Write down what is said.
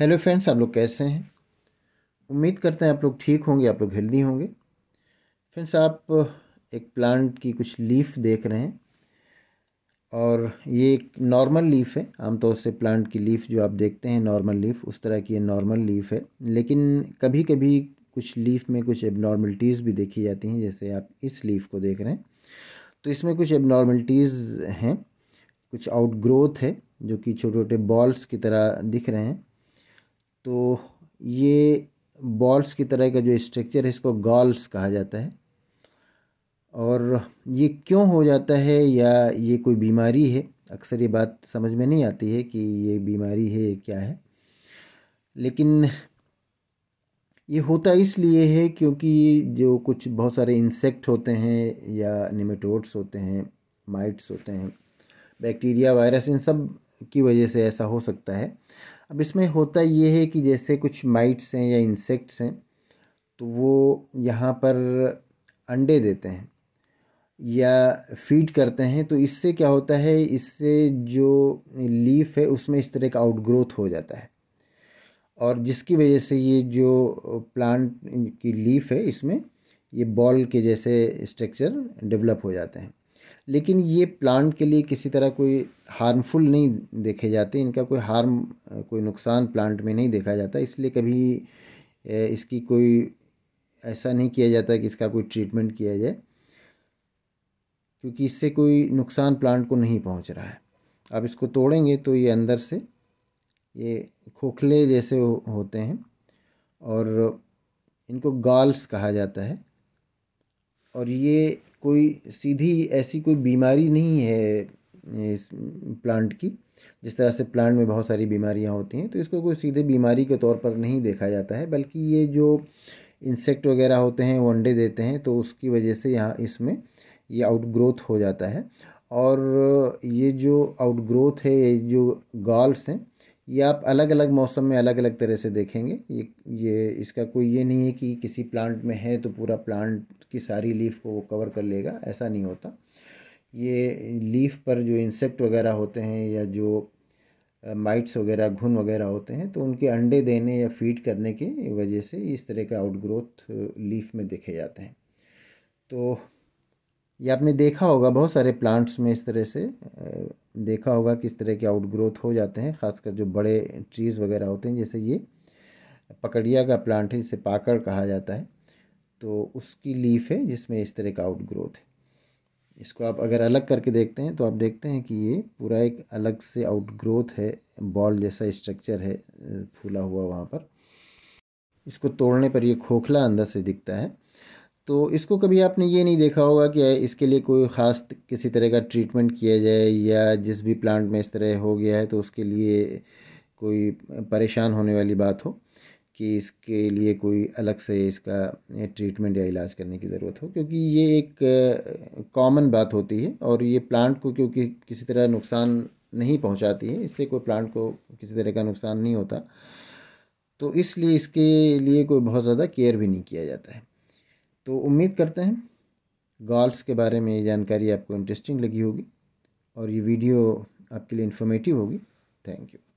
hello friends आप लोग कैसे हैं उम्मीद करते हैं आप लोग ठीक होंगे आप लोग हेल्दी होंगे फ्रेंड्स आप एक प्लांट की कुछ लीफ देख रहे हैं और ये एक नॉर्मल लीफ है आमतौर से प्लांट की लीफ जो आप देखते हैं नॉर्मल लीफ उस तरह की ये नॉर्मल लीफ है लेकिन कभी कभी कुछ लीफ में कुछ एबनॉर्मलिटीज़ भी देखी जाती हैं जैसे आप इस लीफ को देख रहे हैं तो इसमें कुछ एबनॉर्मलिटीज़ हैं कुछ आउट है जो कि छोटे छोटे बॉल्स की तरह दिख रहे हैं तो ये बॉल्स की तरह का जो स्ट्रक्चर है इसको गॉल्स कहा जाता है और ये क्यों हो जाता है या ये कोई बीमारी है अक्सर ये बात समझ में नहीं आती है कि ये बीमारी है क्या है लेकिन ये होता इसलिए है क्योंकि जो कुछ बहुत सारे इंसेक्ट होते हैं या निमेटोड्स होते हैं माइट्स होते हैं बैक्टीरिया वायरस इन सब की वजह से ऐसा हो सकता है अब इसमें होता ये है कि जैसे कुछ माइट्स हैं या इंसेक्ट्स हैं तो वो यहाँ पर अंडे देते हैं या फीड करते हैं तो इससे क्या होता है इससे जो लीफ है उसमें इस तरह का आउटग्रोथ हो जाता है और जिसकी वजह से ये जो प्लांट की लीफ है इसमें ये बॉल के जैसे स्ट्रक्चर डेवलप हो जाते हैं लेकिन ये प्लांट के लिए किसी तरह कोई हार्मफुल नहीं देखे जाते इनका कोई हार्म कोई नुकसान प्लांट में नहीं देखा जाता इसलिए कभी इसकी कोई ऐसा नहीं किया जाता कि इसका कोई ट्रीटमेंट किया जाए क्योंकि इससे कोई नुकसान प्लांट को नहीं पहुंच रहा है आप इसको तोड़ेंगे तो ये अंदर से ये खोखले जैसे होते हैं और इनको गाल्स कहा जाता है और ये कोई सीधी ऐसी कोई बीमारी नहीं है इस प्लांट की जिस तरह से प्लांट में बहुत सारी बीमारियां होती हैं तो इसको कोई सीधे बीमारी के तौर पर नहीं देखा जाता है बल्कि ये जो इंसेक्ट वगैरह होते हैं वो अंडे देते हैं तो उसकी वजह से यहाँ इसमें ये आउटग्रोथ हो जाता है और ये जो आउटग्रोथ है ये जो गॉल्स हैं ये आप अलग अलग मौसम में अलग अलग तरह से देखेंगे ये ये इसका कोई ये नहीं है कि किसी प्लांट में है तो पूरा प्लांट की सारी लीफ को वो कवर कर लेगा ऐसा नहीं होता ये लीफ पर जो इंसेक्ट वगैरह होते हैं या जो माइट्स वगैरह घुन वगैरह होते हैं तो उनके अंडे देने या फीड करने के वजह से इस तरह का आउटग्रोथ लीफ में देखे जाते हैं तो ये आपने देखा होगा बहुत सारे प्लांट्स में इस तरह से देखा होगा किस तरह के आउटग्रोथ हो जाते हैं खासकर जो बड़े ट्रीज़ वगैरह होते हैं जैसे ये पकड़िया का प्लांट है जिसे पाकड़ कहा जाता है तो उसकी लीफ है जिसमें इस तरह का आउटग्रोथ है इसको आप अगर अलग करके देखते हैं तो आप देखते हैं कि ये पूरा एक अलग से आउटग्रोथ है बॉल जैसा स्ट्रक्चर है फूला हुआ वहाँ पर इसको तोड़ने पर ये खोखला अंदर से दिखता है तो इसको कभी आपने ये नहीं देखा होगा कि इसके लिए कोई ख़ास किसी तरह का ट्रीटमेंट किया जाए या जिस भी प्लांट में इस तरह हो गया है तो उसके लिए कोई परेशान होने वाली बात हो कि इसके लिए कोई अलग से इसका ट्रीटमेंट या इलाज करने की ज़रूरत हो क्योंकि ये एक कॉमन बात होती है और ये प्लांट को क्योंकि किसी तरह नुकसान नहीं पहुंचाती है इससे कोई प्लांट को किसी तरह का नुकसान नहीं होता तो इसलिए इसके लिए कोई बहुत ज़्यादा केयर भी नहीं किया जाता है तो उम्मीद करते हैं गॉल्स के बारे में ये जानकारी आपको इंटरेस्टिंग लगी होगी और ये वीडियो आपके लिए इन्फॉर्मेटिव होगी थैंक यू